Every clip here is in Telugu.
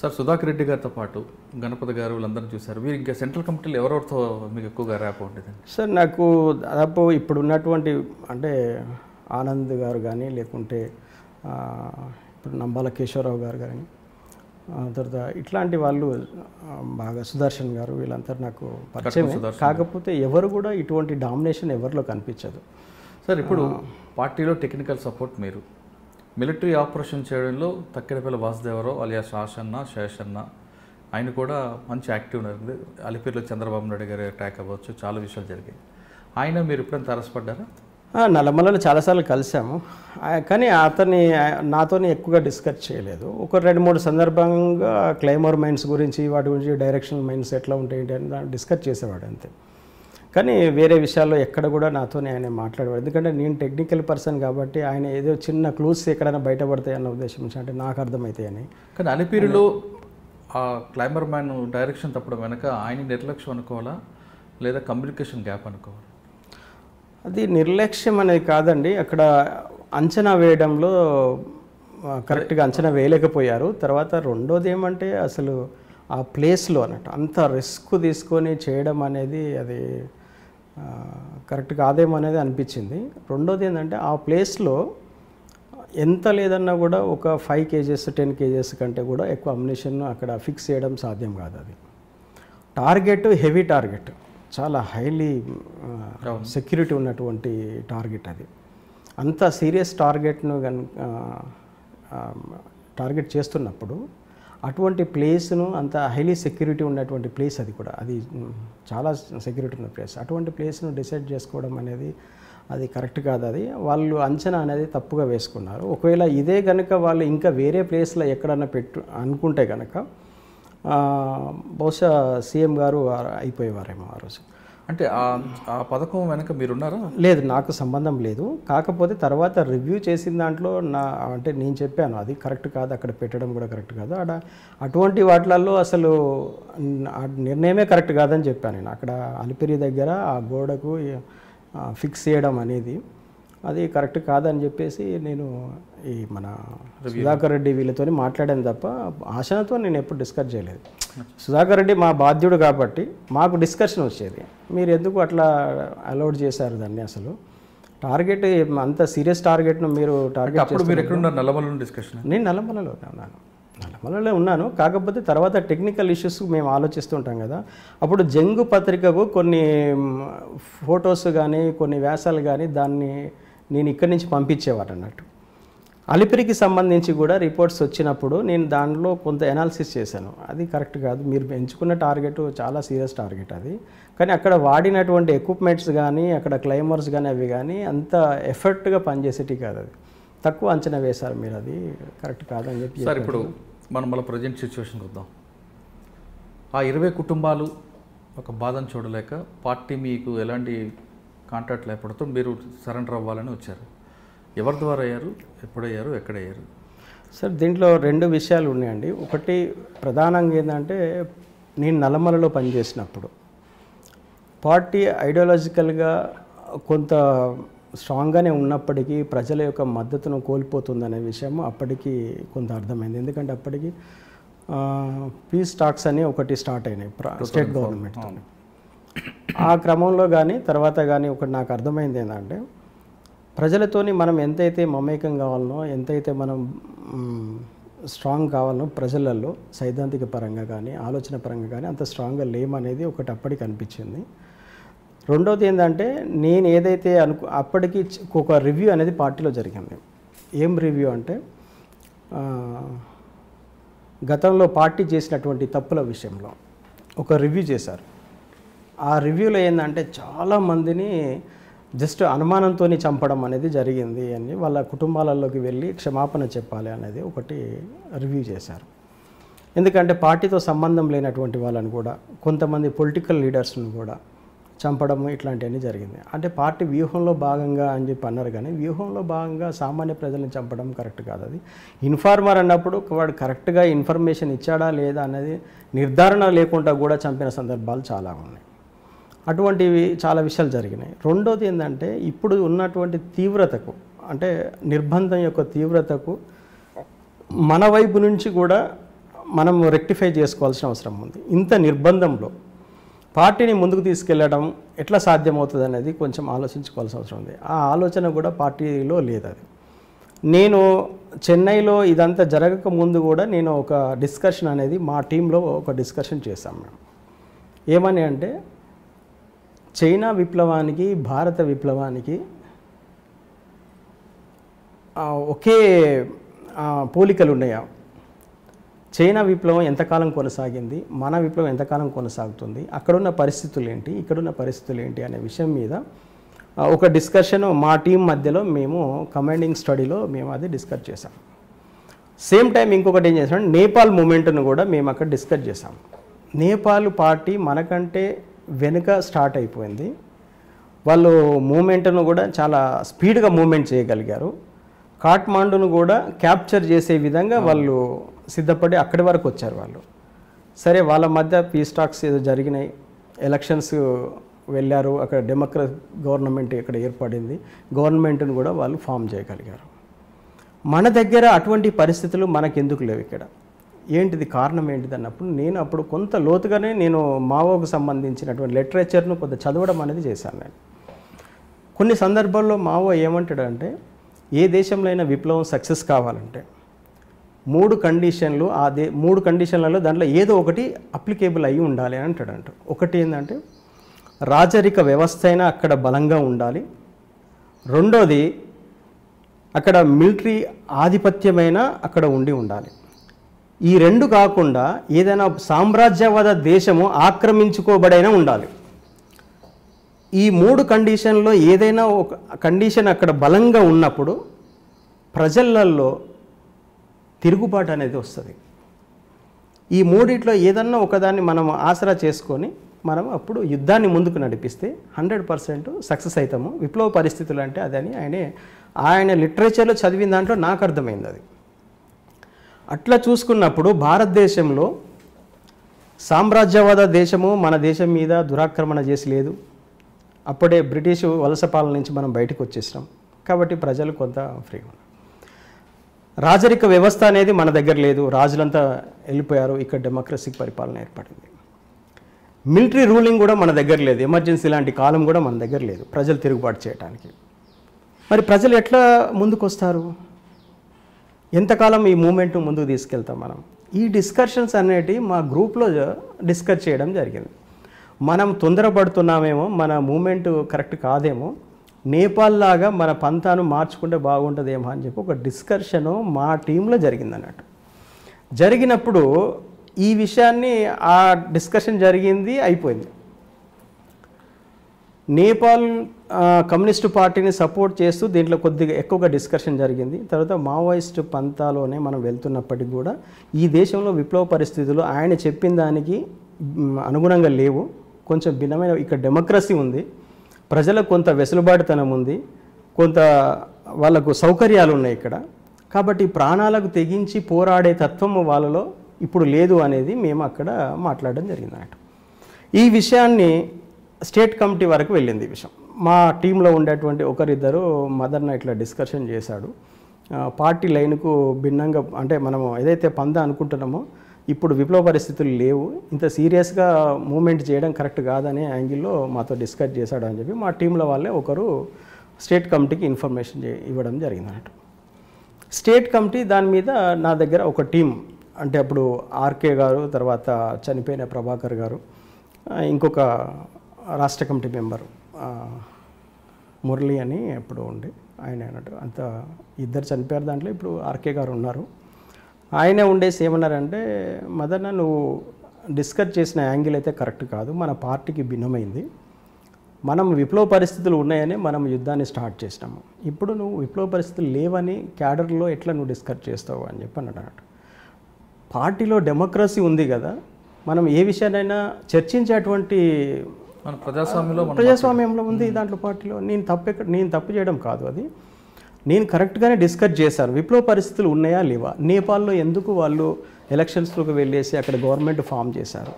సార్ సుధాకర్ రెడ్డి గారితో పాటు గణపతి గారు వీళ్ళందరూ చూశారు మీరు ఇంకా సెంట్రల్ కమిటీలో ఎవరెవరితో మీకు ఎక్కువగా ర్యాప్ ఉండేదండి సార్ నాకు దాదాపు ఇప్పుడు ఉన్నటువంటి అంటే ఆనంద్ గారు కానీ లేకుంటే ఇప్పుడు నంబాల కేశవరావు గారు కానీ తర్వాత ఇట్లాంటి వాళ్ళు బాగా సుదర్శన్ గారు వీళ్ళంతా నాకు పరిచయం కాకపోతే ఎవరు కూడా ఇటువంటి డామినేషన్ ఎవరిలో కనిపించదు సార్ ఇప్పుడు పార్టీలో టెక్నికల్ సపోర్ట్ మీరు మిలిటరీ ఆపరేషన్ చేయడంలో తక్కిడపల్లి వాసుదేవరావు అలియా శాసన్న శేషన్న ఆయన కూడా మంచి యాక్టివ్ ఉన్నారు అలిపిరిలో చంద్రబాబు నాయుడు గారి అటాక్ అవ్వచ్చు చాలా విషయాలు జరిగాయి ఆయన మీరు ఎప్పుడైనా తరసపడ్డారా నల్లమలలో చాలాసార్లు కలిసాము కానీ అతని నాతో ఎక్కువగా డిస్కస్ చేయలేదు ఒక రెండు మూడు సందర్భంగా క్లైమర్ మైన్స్ గురించి వాటి గురించి డైరెక్షన్ మైన్స్ ఎట్లా ఉంటాయి అని డిస్కస్ చేసేవాడు అంతే కానీ వేరే విషయాల్లో ఎక్కడ కూడా నాతోనే ఆయన మాట్లాడేవాడు ఎందుకంటే నేను టెక్నికల్ పర్సన్ కాబట్టి ఆయన ఏదో చిన్న క్లూస్ ఎక్కడైనా బయటపడతాయి అన్న ఉద్దేశం అంటే నాకు అర్థమవుతాయి అని కానీ అలిపిరిలో ఆ క్లైమర్ మ్యాన్ డైరెక్షన్ తప్పడం వెనక ఆయన నిర్లక్ష్యం అనుకోవాలా లేదా కమ్యూనికేషన్ గ్యాప్ అనుకోవాలా అది నిర్లక్ష్యం అనేది కాదండి అక్కడ అంచనా వేయడంలో కరెక్ట్గా అంచనా వేయలేకపోయారు తర్వాత రెండోది ఏమంటే అసలు ఆ ప్లేస్లో అన్నట్టు అంత రిస్క్ తీసుకొని చేయడం అనేది అది కరెక్ట్ కాదేమో అనేది అనిపించింది రెండోది ఏంటంటే ఆ ప్లేస్లో ఎంత లేదన్నా కూడా ఒక ఫైవ్ కేజెస్ టెన్ కేజెస్ కంటే కూడా ఎక్కువ అమ్యునేషన్ అక్కడ ఫిక్స్ చేయడం సాధ్యం కాదు అది టార్గెట్ హెవీ టార్గెట్ చాలా హైలీ సెక్యూరిటీ ఉన్నటువంటి టార్గెట్ అది అంత సీరియస్ టార్గెట్ను కన్ టార్గెట్ చేస్తున్నప్పుడు అటువంటి ప్లేస్ను అంత హైలీ సెక్యూరిటీ ఉన్నటువంటి ప్లేస్ అది కూడా అది చాలా సెక్యూరిటీ ఉన్న ప్లేస్ అటువంటి ప్లేస్ను డిసైడ్ చేసుకోవడం అనేది అది కరెక్ట్ కాదు అది వాళ్ళు అంచనా అనేది తప్పుగా వేసుకున్నారు ఒకవేళ ఇదే కనుక వాళ్ళు ఇంకా వేరే ప్లేస్లో ఎక్కడన్నా పెట్టు అనుకుంటే కనుక బహుశా సీఎం గారు అయిపోయేవారేమో ఆ రోజు అంటే ఆ పథకం వెనక మీరున్నారా లేదు నాకు సంబంధం లేదు కాకపోతే తర్వాత రివ్యూ చేసిన దాంట్లో నా అంటే నేను చెప్పాను అది కరెక్ట్ కాదు అక్కడ పెట్టడం కూడా కరెక్ట్ కాదు అక్కడ అటువంటి వాటిలలో అసలు నిర్ణయమే కరెక్ట్ కాదని చెప్పాను నేను అక్కడ అలిపిరి దగ్గర ఆ గోడకు ఫిక్స్ చేయడం అనేది అది కరెక్ట్ కాదని చెప్పేసి నేను ఈ మన సుధాకర్ రెడ్డి వీళ్ళతో మాట్లాడాను తప్ప ఆశతో నేను ఎప్పుడు డిస్కస్ చేయలేదు సుధాకర్ రెడ్డి మా బాధ్యుడు కాబట్టి మాకు డిస్కషన్ వచ్చేది మీరు ఎందుకు అట్లా అలౌడ్ చేశారు దాన్ని అసలు టార్గెట్ అంత సీరియస్ టార్గెట్ను మీరు టార్గెట్ నల్లమల డిస్కషన్ నేను నల్లమలలో ఉన్నాను నల్లమలలో ఉన్నాను కాకపోతే తర్వాత టెక్నికల్ ఇష్యూస్ మేము ఆలోచిస్తూ ఉంటాం కదా అప్పుడు జంగు పత్రికకు కొన్ని ఫొటోస్ కానీ కొన్ని వ్యాసాలు కానీ దాన్ని నేను ఇక్కడి నుంచి పంపించేవాడు అన్నట్టు అలిపిరికి సంబంధించి కూడా రిపోర్ట్స్ వచ్చినప్పుడు నేను దానిలో కొంత ఎనాలిసిస్ చేశాను అది కరెక్ట్ కాదు మీరు ఎంచుకున్న టార్గెట్ చాలా సీరియస్ టార్గెట్ అది కానీ అక్కడ వాడినటువంటి ఎక్విప్మెంట్స్ కానీ అక్కడ క్లైమర్స్ కానీ అవి కానీ అంత ఎఫర్ట్గా పనిచేసేటి కాదు అది తక్కువ అంచనా వేశారు మీరు అది కరెక్ట్ కాదు అని చెప్పి సార్ ఇప్పుడు మనం మళ్ళీ ప్రజెంట్ సిచ్యువేషన్ వద్దాం ఆ ఇరవై కుటుంబాలు ఒక బాధను చూడలేక పార్టీ మీకు ఎలాంటి కాంటాక్ట్ లేకపోవడంతో మీరు సరెండర్ అవ్వాలని వచ్చారు ఎవరి ద్వారా అయ్యారు ఎప్పుడయ్యారు ఎక్కడయ్యారు సార్ దీంట్లో రెండు విషయాలు ఉన్నాయండి ఒకటి ప్రధానంగా ఏంటంటే నేను నల్లమలలో పనిచేసినప్పుడు పార్టీ ఐడియాలజికల్గా కొంత స్ట్రాంగ్గానే ఉన్నప్పటికీ ప్రజల యొక్క మద్దతును కోల్పోతుందనే విషయం అప్పటికి కొంత అర్థమైంది ఎందుకంటే అప్పటికి పీస్ స్టాక్స్ అని ఒకటి స్టార్ట్ అయినాయి స్టేట్ గవర్నమెంట్తో ఆ క్రమంలో కానీ తర్వాత కానీ ఒకటి నాకు అర్థమైంది ఏంటంటే ప్రజలతోని మనం ఎంతైతే మమేకం కావాలనో ఎంతైతే మనం స్ట్రాంగ్ కావాలనో ప్రజలలో సైద్ధాంతిక పరంగా కానీ ఆలోచన పరంగా కానీ అంత స్ట్రాంగ్గా లేమనేది ఒకటి అప్పటికి అనిపించింది రెండవది ఏంటంటే నేను ఏదైతే అనుకు అప్పటికి ఒక రివ్యూ అనేది పార్టీలో జరిగింది ఏం రివ్యూ అంటే గతంలో పార్టీ చేసినటువంటి తప్పుల విషయంలో ఒక రివ్యూ చేశారు ఆ రివ్యూలో ఏంటంటే చాలా మందిని జస్ట్ అనుమానంతో చంపడం అనేది జరిగింది అని వాళ్ళ కుటుంబాలలోకి వెళ్ళి క్షమాపణ చెప్పాలి అనేది ఒకటి రివ్యూ చేశారు ఎందుకంటే పార్టీతో సంబంధం లేనటువంటి వాళ్ళని కూడా కొంతమంది పొలిటికల్ లీడర్స్ను కూడా చంపడం ఇట్లాంటివన్నీ జరిగింది అంటే పార్టీ వ్యూహంలో భాగంగా అని చెప్పి అన్నారు కానీ వ్యూహంలో భాగంగా సామాన్య ప్రజలను చంపడం కరెక్ట్ కాదు అది ఇన్ఫార్మర్ అన్నప్పుడు వాడు కరెక్ట్గా ఇన్ఫర్మేషన్ ఇచ్చాడా లేదా అనేది నిర్ధారణ లేకుండా కూడా చంపిన సందర్భాలు చాలా ఉన్నాయి అటువంటివి చాలా విషయాలు జరిగినాయి రెండోది ఏంటంటే ఇప్పుడు ఉన్నటువంటి తీవ్రతకు అంటే నిర్బంధం యొక్క తీవ్రతకు మన వైపు నుంచి కూడా మనం రెక్టిఫై చేసుకోవాల్సిన అవసరం ఉంది ఇంత నిర్బంధంలో పార్టీని ముందుకు తీసుకెళ్లడం ఎట్లా సాధ్యమవుతుంది అనేది కొంచెం ఆలోచించుకోవాల్సిన అవసరం ఉంది ఆ ఆలోచన కూడా పార్టీలో లేదు అది నేను చెన్నైలో ఇదంతా జరగక ముందు కూడా నేను ఒక డిస్కషన్ అనేది మా టీంలో ఒక డిస్కషన్ చేశాం మేడం ఏమని అంటే చైనా విప్లవానికి భారత విప్లవానికి ఒకే పోలికలు ఉన్నాయా చైనా విప్లవం ఎంతకాలం కొనసాగింది మన విప్లవం ఎంతకాలం కొనసాగుతుంది అక్కడున్న పరిస్థితులు ఏంటి ఇక్కడున్న పరిస్థితులు ఏంటి అనే విషయం మీద ఒక డిస్కషన్ మా టీం మధ్యలో మేము కమాండింగ్ స్టడీలో మేము అది డిస్కస్ చేసాం సేమ్ టైం ఇంకొకటి ఏం చేసాం నేపాల్ మూమెంట్ను కూడా మేము అక్కడ డిస్కస్ చేసాం నేపాల్ పార్టీ మనకంటే వెనుక స్టార్ట్ అయిపోయింది వాళ్ళు మూమెంట్ను కూడా చాలా స్పీడ్గా మూమెంట్ చేయగలిగారు కాట్మాండును కూడా క్యాప్చర్ చేసే విధంగా వాళ్ళు సిద్ధపడి అక్కడి వరకు వచ్చారు వాళ్ళు సరే వాళ్ళ మధ్య పీస్ టాక్స్ ఏదో జరిగినాయి ఎలక్షన్స్ వెళ్ళారు అక్కడ డెమోక్రసీ గవర్నమెంట్ ఇక్కడ ఏర్పడింది గవర్నమెంట్ను కూడా వాళ్ళు ఫామ్ చేయగలిగారు మన దగ్గర అటువంటి పరిస్థితులు మనకెందుకు లేవు ఇక్కడ ఏంటిది కారణం ఏంటిది అన్నప్పుడు నేను అప్పుడు కొంత లోతుగానే నేను మావోకు సంబంధించినటువంటి లిటరేచర్ను కొంత చదవడం అనేది చేశాను నేను కొన్ని సందర్భాల్లో మావో ఏమంటాడంటే ఏ దేశంలో అయినా విప్లవం సక్సెస్ కావాలంటే మూడు కండిషన్లు ఆ దే మూడు కండిషన్లలో దాంట్లో ఏదో ఒకటి అప్లికేబుల్ అయి ఉండాలి అని అంటాడంట ఒకటి ఏంటంటే రాజరిక వ్యవస్థ అయినా అక్కడ బలంగా ఉండాలి రెండోది అక్కడ మిలిటరీ ఆధిపత్యమైన అక్కడ ఉండి ఉండాలి ఈ రెండు కాకుండా ఏదైనా సామ్రాజ్యవాద దేశము ఆక్రమించుకోబడైనా ఉండాలి ఈ మూడు కండిషన్లో ఏదైనా ఒక కండిషన్ అక్కడ బలంగా ఉన్నప్పుడు ప్రజలల్లో తిరుగుబాటు అనేది వస్తుంది ఈ మూడిట్లో ఏదన్నా ఒకదాన్ని మనం ఆసరా చేసుకొని మనం అప్పుడు యుద్ధాన్ని ముందుకు నడిపిస్తే హండ్రెడ్ పర్సెంట్ సక్సెస్ అవుతాము విప్లవ పరిస్థితులు అంటే అదని ఆయన ఆయన లిటరేచర్లో చదివిన దాంట్లో నాకు అర్థమైంది అది అట్లా చూసుకున్నప్పుడు భారతదేశంలో సామ్రాజ్యవాద దేశము మన దేశం మీద దురాక్రమణ చేసి లేదు అప్పుడే బ్రిటిష్ వలస పాలన నుంచి మనం బయటకు వచ్చేసినాం కాబట్టి ప్రజలు కొంత ఫ్రీగా రాజరిక వ్యవస్థ అనేది మన దగ్గర లేదు రాజులంతా వెళ్ళిపోయారు ఇక్కడ డెమోక్రసీకి పరిపాలన ఏర్పడింది మిలిటరీ రూలింగ్ కూడా మన దగ్గర లేదు ఎమర్జెన్సీ లాంటి కాలం కూడా మన దగ్గర లేదు ప్రజలు తిరుగుబాటు చేయడానికి మరి ప్రజలు ఎట్లా ముందుకు వస్తారు ఎంతకాలం ఈ మూమెంట్ ముందుకు తీసుకెళ్తాం మనం ఈ డిస్కషన్స్ అనేటివి మా గ్రూప్లో డిస్కస్ చేయడం జరిగింది మనం తొందరపడుతున్నామేమో మన మూమెంట్ కరెక్ట్ కాదేమో నేపాల్ లాగా మన పంతాను మార్చుకుంటే బాగుంటుందేమో అని చెప్పి ఒక డిస్కషను మా టీంలో జరిగింది అన్నట్టు జరిగినప్పుడు ఈ విషయాన్ని ఆ డిస్కషన్ జరిగింది అయిపోయింది నేపాల్ కమ్యూనిస్టు పార్టీని సపోర్ట్ చేస్తూ దీంట్లో కొద్దిగా ఎక్కువగా డిస్కషన్ జరిగింది తర్వాత మావోయిస్టు పంతాలోనే మనం వెళ్తున్నప్పటికి కూడా ఈ దేశంలో విప్లవ పరిస్థితులు ఆయన చెప్పిన దానికి అనుగుణంగా లేవు కొంచెం భిన్నమైన ఇక్కడ డెమోక్రసీ ఉంది ప్రజలకు కొంత వెసులుబాటుతనం ఉంది కొంత వాళ్ళకు సౌకర్యాలు ఉన్నాయి ఇక్కడ కాబట్టి ప్రాణాలకు తెగించి పోరాడే తత్వం వాళ్ళలో ఇప్పుడు లేదు అనేది మేము అక్కడ మాట్లాడడం జరిగిందన్నమాట ఈ విషయాన్ని స్టేట్ కమిటీ వరకు వెళ్ళింది ఈ విషయం మా టీంలో ఉండేటువంటి ఒకరిద్దరు మదర్న ఇట్లా డిస్కషన్ చేశాడు పార్టీ లైన్కు భిన్నంగా అంటే మనము ఏదైతే పంద అనుకుంటున్నామో ఇప్పుడు విప్లవ పరిస్థితులు లేవు ఇంత సీరియస్గా మూమెంట్ చేయడం కరెక్ట్ కాదనే యాంగిల్లో మాతో డిస్కస్ చేశాడు అని చెప్పి మా టీంలో వాళ్ళే ఒకరు స్టేట్ కమిటీకి ఇన్ఫర్మేషన్ ఇవ్వడం జరిగింది అన్నట్టు స్టేట్ కమిటీ దాని మీద నా దగ్గర ఒక టీం అంటే అప్పుడు ఆర్కే గారు తర్వాత చనిపోయిన ప్రభాకర్ గారు ఇంకొక రాష్ట్ర కమిటీ మెంబర్ మురళి అని ఎప్పుడు ఉండే ఆయన అన్నట్టు అంత ఇద్దరు చనిపోయారు దాంట్లో ఇప్పుడు ఆర్కే గారు ఉన్నారు ఆయనే ఉండేసి ఏమన్నారంటే మదన్న నువ్వు డిస్కస్ చేసిన యాంగిల్ అయితే కరెక్ట్ కాదు మన పార్టీకి భిన్నమైంది మనం విప్లవ పరిస్థితులు ఉన్నాయని మనం యుద్ధాన్ని స్టార్ట్ చేసినాము ఇప్పుడు నువ్వు విప్లవ పరిస్థితులు లేవని క్యాడర్లో ఎట్లా నువ్వు డిస్కస్ చేస్తావు అని చెప్పి అన్నాడు పార్టీలో డెమోక్రసీ ఉంది కదా మనం ఏ విషయానైనా చర్చించేటువంటి ప్రజాస్వామ్యంలో ప్రజాస్వామ్యంలో ఉంది దాంట్లో పార్టీలో నేను తప్పు ఎక్కడ నేను తప్పు చేయడం కాదు అది నేను కరెక్ట్గానే డిస్కస్ చేశాను విప్లవ పరిస్థితులు ఉన్నాయా లేవా నేపాల్లో ఎందుకు వాళ్ళు ఎలక్షన్స్లోకి వెళ్ళేసి అక్కడ గవర్నమెంట్ ఫామ్ చేశారు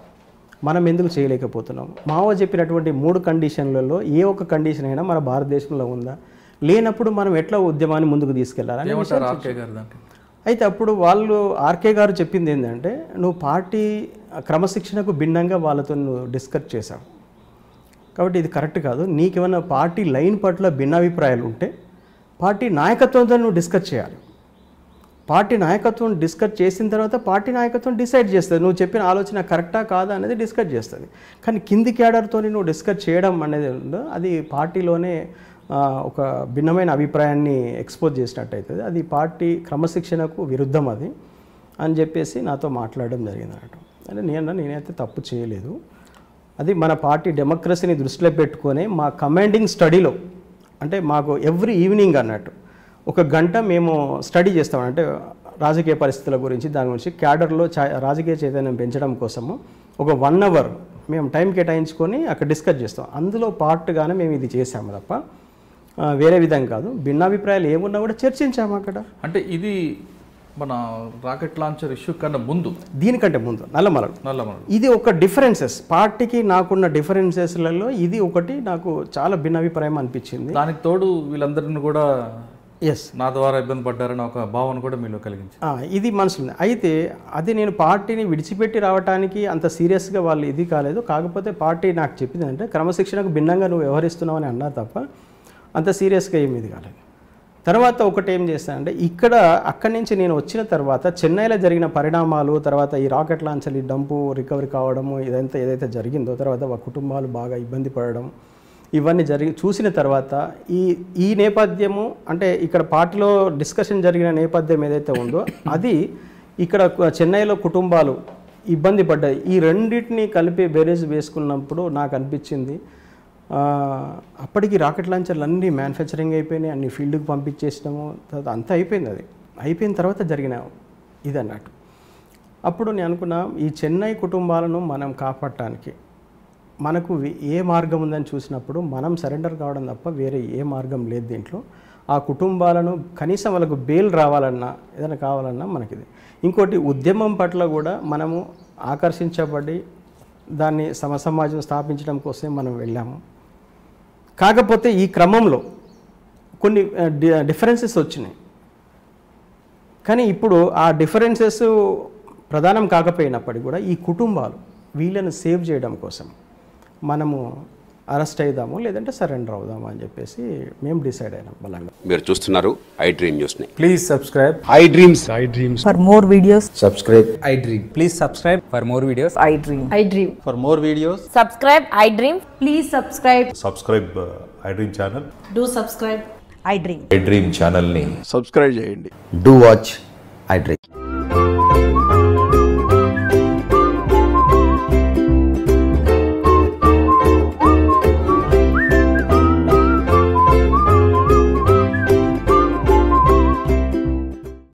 మనం ఎందుకు చేయలేకపోతున్నాం మావో చెప్పినటువంటి మూడు కండిషన్లలో ఏ ఒక్క కండిషన్ అయినా మన భారతదేశంలో ఉందా లేనప్పుడు మనం ఎట్లా ఉద్యమాన్ని ముందుకు తీసుకెళ్ళాలి అయితే అప్పుడు వాళ్ళు ఆర్కే గారు చెప్పింది ఏంటంటే నువ్వు పార్టీ క్రమశిక్షణకు భిన్నంగా వాళ్ళతో నువ్వు డిస్కస్ చేశావు కాబట్టి ఇది కరెక్ట్ కాదు ఏమైనా పార్టీ లైన్ పట్ల భిన్నాభిప్రాయాలు ఉంటే పార్టీ నాయకత్వంతో నువ్వు డిస్కస్ చేయాలి పార్టీ నాయకత్వం డిస్కస్ చేసిన తర్వాత పార్టీ నాయకత్వం డిసైడ్ చేస్తుంది నువ్వు చెప్పిన ఆలోచన కరెక్టా కాదా అనేది డిస్కస్ చేస్తుంది కానీ కింది క్యాడర్తో నువ్వు డిస్కస్ చేయడం అనేది ఉందో అది పార్టీలోనే ఒక భిన్నమైన అభిప్రాయాన్ని ఎక్స్పోజ్ చేసినట్టయితే అది పార్టీ క్రమశిక్షణకు విరుద్ధం అది అని చెప్పేసి నాతో మాట్లాడడం జరిగిందనమాట అంటే నేను నేనైతే తప్పు చేయలేదు అది మన పార్టీ డెమోక్రసీని దృష్టిలో పెట్టుకొని మా కమాండింగ్ స్టడీలో అంటే మాకు ఎవ్రీ ఈవినింగ్ అన్నట్టు ఒక గంట మేము స్టడీ చేస్తాం అంటే రాజకీయ పరిస్థితుల గురించి దాని గురించి క్యాడర్లో రాజకీయ చైతన్యం పెంచడం కోసము ఒక వన్ అవర్ మేము టైం కేటాయించుకొని అక్కడ డిస్కస్ చేస్తాం అందులో పార్ట్గానే మేము ఇది చేసాము తప్ప వేరే విధంగా కాదు భిన్నాభిప్రాయాలు ఏమున్నా కూడా చర్చించాము అక్కడ అంటే ఇది మన రాకెట్ లాంచర్ ఇష్యూ కన్నా ముందు దీనికంటే ముందు నల్లమలడు నల్లమలడు ఇది ఒక డిఫరెన్సెస్ పార్టీకి నాకున్న డిఫరెన్సెస్లలో ఇది ఒకటి నాకు చాలా భిన్నాభిప్రాయం అనిపించింది దానికి తోడు వీళ్ళందరిని కూడా ఎస్ నా ద్వారా ఇబ్బంది పడ్డారని ఒక భావన కూడా మీలో కలిగించి ఇది మనసులో అయితే అది నేను పార్టీని విడిచిపెట్టి రావడానికి అంత సీరియస్గా వాళ్ళు ఇది కాలేదు కాకపోతే పార్టీ నాకు చెప్పింది అంటే క్రమశిక్షణకు భిన్నంగా నువ్వు వ్యవహరిస్తున్నావు అని తప్ప అంత సీరియస్గా ఏమి ఇది కాలేదు తర్వాత ఒకటి ఏం చేశానంటే ఇక్కడ అక్కడి నుంచి నేను వచ్చిన తర్వాత చెన్నైలో జరిగిన పరిణామాలు తర్వాత ఈ రాకెట్ లాంచర్ ఈ డంపు రికవరీ కావడము ఇదంతా ఏదైతే జరిగిందో తర్వాత ఒక కుటుంబాలు బాగా ఇబ్బంది పడడం ఇవన్నీ జరిగి చూసిన తర్వాత ఈ ఈ నేపథ్యము అంటే ఇక్కడ పార్టీలో డిస్కషన్ జరిగిన నేపథ్యం ఏదైతే ఉందో అది ఇక్కడ చెన్నైలో కుటుంబాలు ఇబ్బంది పడ్డాయి ఈ రెండింటిని కలిపి బేరేజ్ వేసుకున్నప్పుడు నాకు అనిపించింది అప్పటికి రాకెట్ లాంచర్లు అన్నీ మ్యానుఫ్యాక్చరింగ్ అయిపోయినాయి అన్ని ఫీల్డ్కి పంపించేసినాము తర్వాత అంతా అయిపోయింది అది అయిపోయిన తర్వాత జరిగిన ఇది అన్నట్టు అప్పుడు నేను అనుకున్నా ఈ చెన్నై కుటుంబాలను మనం కాపాడటానికి మనకు ఏ మార్గం ఉందని చూసినప్పుడు మనం సరెండర్ కావడం తప్ప వేరే ఏ మార్గం లేదు దీంట్లో ఆ కుటుంబాలను కనీసం వాళ్ళకు బెయిల్ రావాలన్నా ఏదైనా కావాలన్నా మనకిది ఇంకోటి ఉద్యమం పట్ల కూడా మనము ఆకర్షించబడి దాన్ని సమసమాజం స్థాపించడం కోసమే మనం వెళ్ళాము కాకపోతే ఈ క్రమంలో కొన్ని డిఫరెన్సెస్ వచ్చినాయి కానీ ఇప్పుడు ఆ డిఫరెన్సెస్ ప్రధానం కాకపోయినప్పటికీ కూడా ఈ కుటుంబాలు వీళ్ళను సేవ్ చేయడం కోసం మనము అరెస్ట్ అవుదాము లేదంటే సరెండర్ అవుదాము అని చెప్పేసి మేము డిసైడ్ అయినాం బలంగా మీరు చూస్తున్నారు ఐ డ్రీమ్ న్యూస్ ని please subscribe I dreams I dreams for more videos subscribe I dream please subscribe for more videos I dream I dream for more videos subscribe I dream please subscribe subscribe I dream channel do subscribe I dream I dream channel ని సబ్స్క్రైబ్ చేయండి డూ వాచ్ ఐ డ్రీమ్